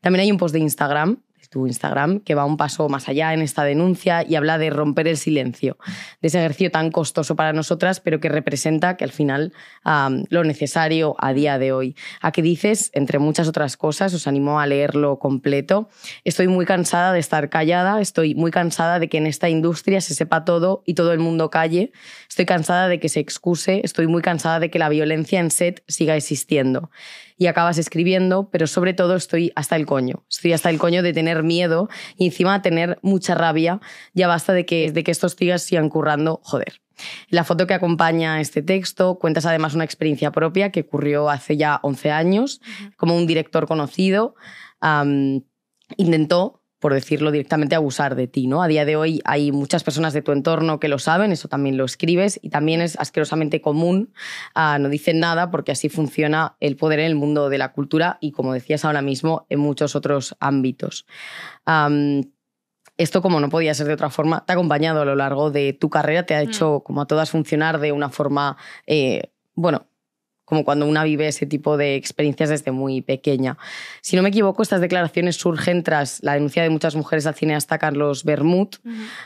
Speaker 1: También hay un post de Instagram Instagram, que va un paso más allá en esta denuncia y habla de romper el silencio, de ese ejercicio tan costoso para nosotras, pero que representa que al final lo necesario a día de hoy. A dices, entre muchas otras cosas, os animo a leerlo completo. Estoy muy cansada de estar callada, estoy muy cansada de que en esta industria se sepa todo y todo el mundo calle, estoy cansada de que se excuse, estoy muy cansada de que la violencia en set siga existiendo y acabas escribiendo, pero sobre todo estoy hasta el coño. Estoy hasta el coño de tener miedo y encima tener mucha rabia. Ya basta de que, de que estos tíos sigan currando, joder. La foto que acompaña este texto cuentas además una experiencia propia que ocurrió hace ya 11 años, como un director conocido intentó por decirlo directamente, abusar de ti, ¿no? A día de hoy hay muchas personas de tu entorno que lo saben, eso también lo escribes, y también es asquerosamente común, ah, no dicen nada porque así funciona el poder en el mundo de la cultura y, como decías ahora mismo, en muchos otros ámbitos. esto, como no podía ser de otra forma, te ha acompañado a lo largo de tu carrera, te ha mm. hecho, como a todas, funcionar de una forma, eh, bueno, como cuando una vive ese tipo de experiencias desde muy pequeña. Si no me equivoco, estas declaraciones surgen tras la denuncia de muchas mujeres al cineasta Carlos Bermud.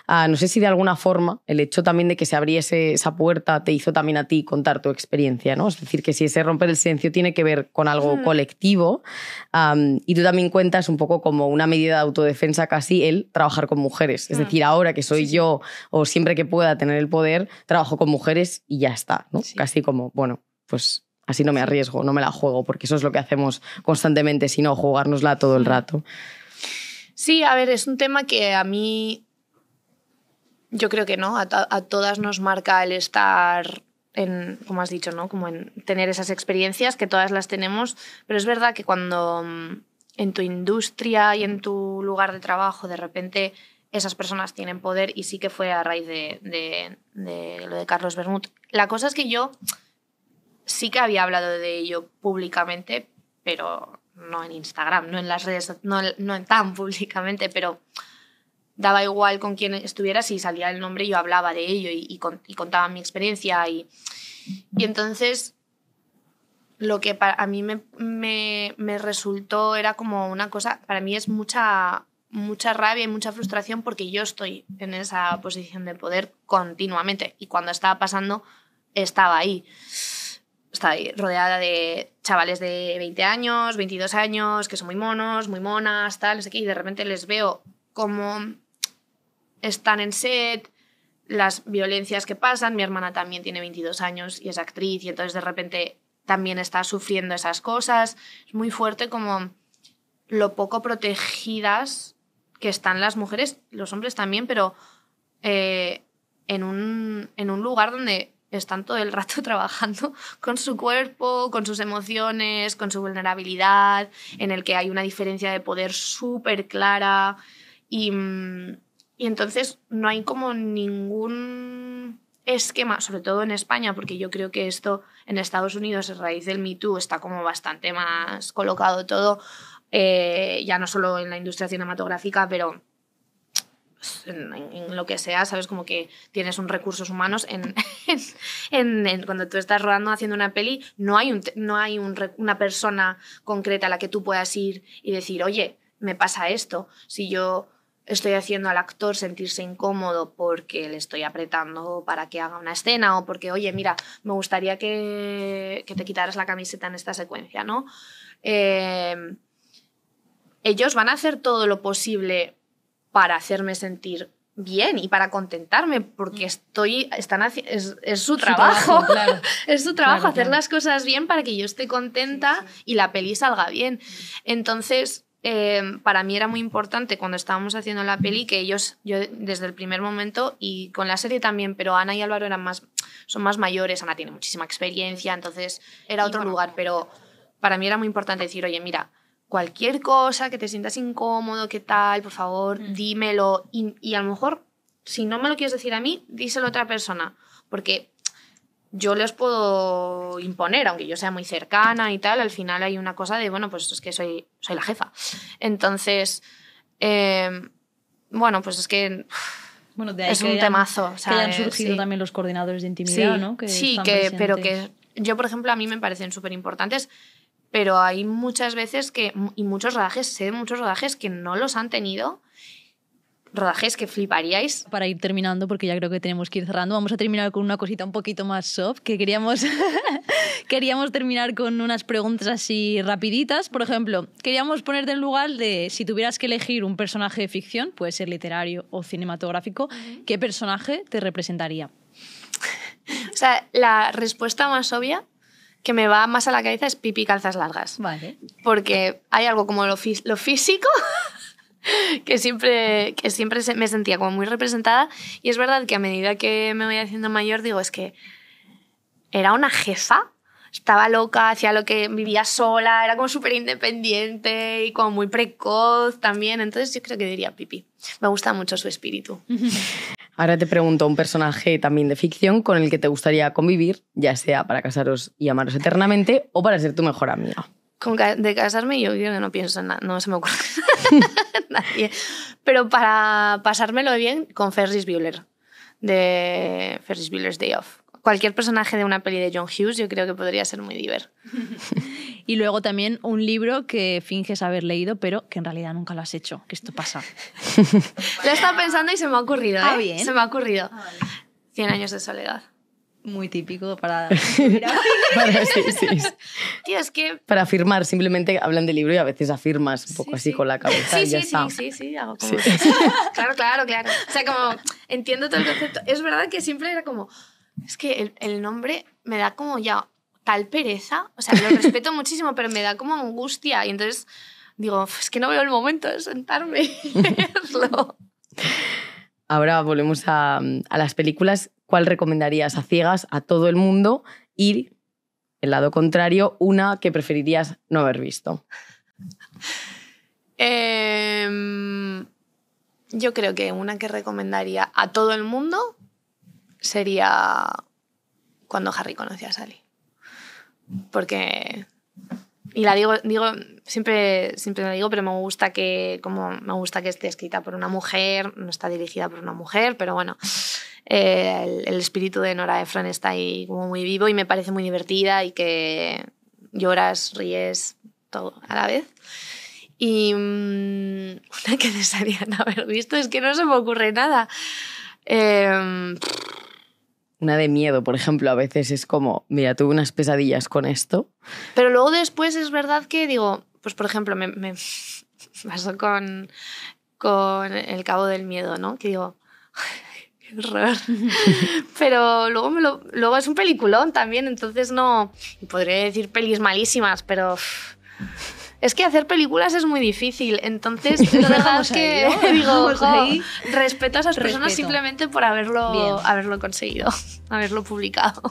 Speaker 1: Ah, no sé si de alguna forma el hecho también de que se abriese esa puerta te hizo también a ti contar tu experiencia, ¿no? Es decir, que si ese romper el silencio tiene que ver con algo colectivo y tú también cuentas un poco como una medida de autodefensa casi el trabajar con mujeres. Es decir, ahora que soy yo o siempre que pueda tener el poder, trabajo con mujeres y ya está, ¿no? Casi como, bueno, pues así no me arriesgo, no me la juego, porque eso es lo que hacemos constantemente, sino jugárnosla todo el rato.
Speaker 3: Sí, a ver, es un tema que a mí yo creo que no, a, todas nos marca el estar en, como has dicho, ¿no? Como en tener esas experiencias que todas las tenemos, pero es verdad que cuando mm, en tu industria y en tu lugar de trabajo de repente esas personas tienen poder y sí que fue a raíz de, de, de lo de Carlos Bermud. La cosa es que yo sí que había hablado de ello públicamente, pero no en Instagram, no en las redes, no, no tan públicamente, pero daba igual con quién estuviera, si salía el nombre yo hablaba de ello y, contaba mi experiencia. Y, entonces lo que a mí me, me, resultó era como una cosa, para mí es mucha, mucha rabia y mucha frustración porque yo estoy en esa posición de poder continuamente y cuando estaba pasando estaba ahí. Está ahí rodeada de chavales de 20 años, 22 años, que son muy monos, muy monas, tal, no sé qué, y de repente les veo cómo están en set, las violencias que pasan, mi hermana también tiene 22 años y es actriz, y entonces de repente también está sufriendo esas cosas, es muy fuerte como lo poco protegidas que están las mujeres, los hombres también, pero eh, en, un, en un lugar donde están todo el rato <laughs> trabajando con su cuerpo, con sus emociones, con su vulnerabilidad, en el que hay una diferencia de poder súper clara y, entonces no hay como ningún esquema, sobre todo en España, porque yo creo que esto en Estados Unidos a raíz del Me Too está como bastante más colocado todo, eh, ya no solo en la industria cinematográfica, pero pues, en, lo que sea, ¿sabes? Como que tienes un recursos humanos en, <laughs> cuando tú estás rodando haciendo una peli, no hay, no hay una persona concreta a la que tú puedas ir y decir, oye, me pasa esto, si yo estoy haciendo al actor sentirse incómodo porque le estoy apretando para que haga una escena o porque, oye, mira, me gustaría que, te quitaras la camiseta en esta secuencia, ¿no? Eh, ellos van a hacer todo lo posible para hacerme sentir bien y para contentarme, porque mm. estoy, están es, es su trabajo, <laughs> es su trabajo hacer las cosas bien para que yo esté contenta y la peli salga bien. Mm. Entonces, em, para mí era muy importante cuando estábamos haciendo la peli que ellos, yo desde el primer momento y con la serie también, pero Ana y Álvaro eran más, son más mayores, Ana tiene muchísima experiencia, entonces era otro lugar, pero para mí era muy importante decir, oye, mira, cualquier cosa que te sientas incómodo, qué tal, por favor, mm. dímelo. Y, y a lo mejor, si no me lo quieres decir a mí, díselo a otra persona. Porque yo les puedo imponer, aunque yo sea muy cercana y tal, al final hay una cosa de, bueno, pues es que soy, soy la jefa. Entonces, em, bueno, pues es que...
Speaker 2: es un temazo. Que hayan surgido también los coordinadores de intimidad, ¿no? Que sí, que, pero que
Speaker 3: yo, por ejemplo, a mí me parecen súper importantes pero hay muchas veces que, y muchos rodajes, sé de muchos
Speaker 2: rodajes que no los han tenido. Rodajes que fliparíais. Para ir terminando, porque ya creo que tenemos que ir cerrando, vamos a terminar con una cosita un poquito más soft, que queríamos, <laughs> queríamos terminar con unas preguntas así rapiditas. Por ejemplo, queríamos ponerte en lugar de si tuvieras que elegir un personaje de ficción, puede ser literario o cinematográfico, ¿qué personaje te representaría? o sea, la respuesta más obvia
Speaker 3: que me va más a la cabeza es Pipi calzas largas. Vale. Porque hay algo como lo, lo físico <laughs> que siempre, que siempre me sentía como muy representada. Y es verdad que a medida que me voy haciendo mayor, digo, es que era una jefa. Estaba loca, hacía lo que vivía sola, era como súper independiente y como muy precoz también. Entonces yo creo que diría Pipi. Me gusta mucho su espíritu.
Speaker 1: <laughs> Ahora te pregunto un personaje también de ficción con el que te gustaría convivir, ya sea para casaros y amaros eternamente o para ser tu mejor amiga.
Speaker 3: de casarme yo creo que no pienso en nada, no se me ocurre <laughs> nadie. Pero para pasármelo bien con Ferris Bueller, de Ferris Bueller's Day Off. Cualquier personaje de una peli de John Hughes yo creo que podría ser
Speaker 2: muy divertido. <laughs> Y luego también un libro que finges haber leído, pero que en realidad nunca lo has hecho, que esto pasa.
Speaker 3: lo <laughs> he estado pensando y se me ha ocurrido. Ah, ¿eh? bien. Se me ha ocurrido. Ah, Cien 100 años de soledad. Muy típico para...
Speaker 2: <laughs>
Speaker 1: para sí, que... Para afirmar, simplemente hablan de libro y a veces afirmas un poco así con la cabeza. Sí, y sí, está. sí, sí,
Speaker 3: <laughs> claro, claro, claro. O sea, como entiendo todo el concepto. Es verdad que siempre era como... Es que el, el nombre me da como ya pereza. O sea, lo <laughs> respeto muchísimo, pero me da como angustia. Y entonces digo, es que no veo el momento de sentarme y <laughs> verlo.
Speaker 1: Ahora volvemos a, las películas. ¿Cuál recomendarías a ciegas a todo el mundo ir? El lado contrario, una que preferirías no haber visto.
Speaker 3: Em, yo creo que una que recomendaría a todo el mundo sería cuando Harry conoce a Sally porque... Y la digo, digo siempre, siempre la digo, pero me gusta que, como me gusta que esté escrita por una mujer, no está dirigida por una mujer, pero bueno, eh, el, espíritu de Nora Ephron está ahí como muy vivo y me parece muy divertida y que lloras, ríes, todo a la vez. Y mm, <laughs> una que haber visto es que no se me ocurre nada. Em,
Speaker 1: una de miedo, por ejemplo, a veces es como, mira, tuve unas pesadillas con esto.
Speaker 3: Pero luego después es verdad que digo, pues por ejemplo, me, <laughs> pasó con, con el cabo del miedo, ¿no? Que digo, <laughs> qué horror. <laughs> pero luego, lo, luego es un peliculón también, entonces no, podría decir pelis malísimas, pero es que hacer películas es muy difícil. Entonces, no <laughs> dejamos que <laughs> digo, oh, respeto a esas personas simplemente por haberlo, haberlo conseguido, <laughs> haberlo publicado.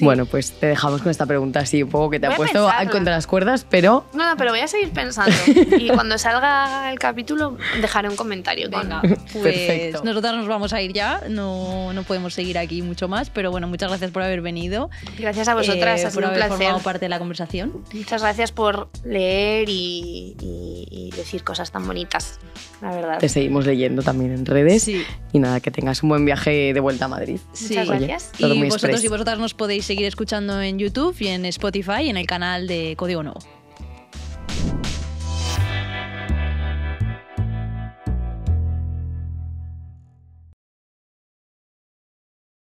Speaker 1: Bueno, pues te dejamos con esta pregunta así, un poco que te ha puesto contra las cuerdas, pero...
Speaker 3: No, no, pero voy a seguir pensando. <laughs> y cuando salga el capítulo dejaré un comentario. Venga, pues, pues
Speaker 2: nosotras nos vamos a ir ya, no, no podemos seguir aquí mucho más, pero bueno, muchas gracias por haber venido. Gracias a vosotras, eh, ha sido por un placer. formado parte de la conversación. Muchas gracias por leer y,
Speaker 3: y,
Speaker 2: decir cosas tan bonitas, la verdad. Te
Speaker 1: seguimos leyendo también en redes. Y nada, que tengas un buen viaje de vuelta a Madrid. Sí. Muchas gracias. y vosotros y
Speaker 2: vosotras nos podéis y seguir escuchando en YouTube y en Spotify en el canal de Código Nuevo.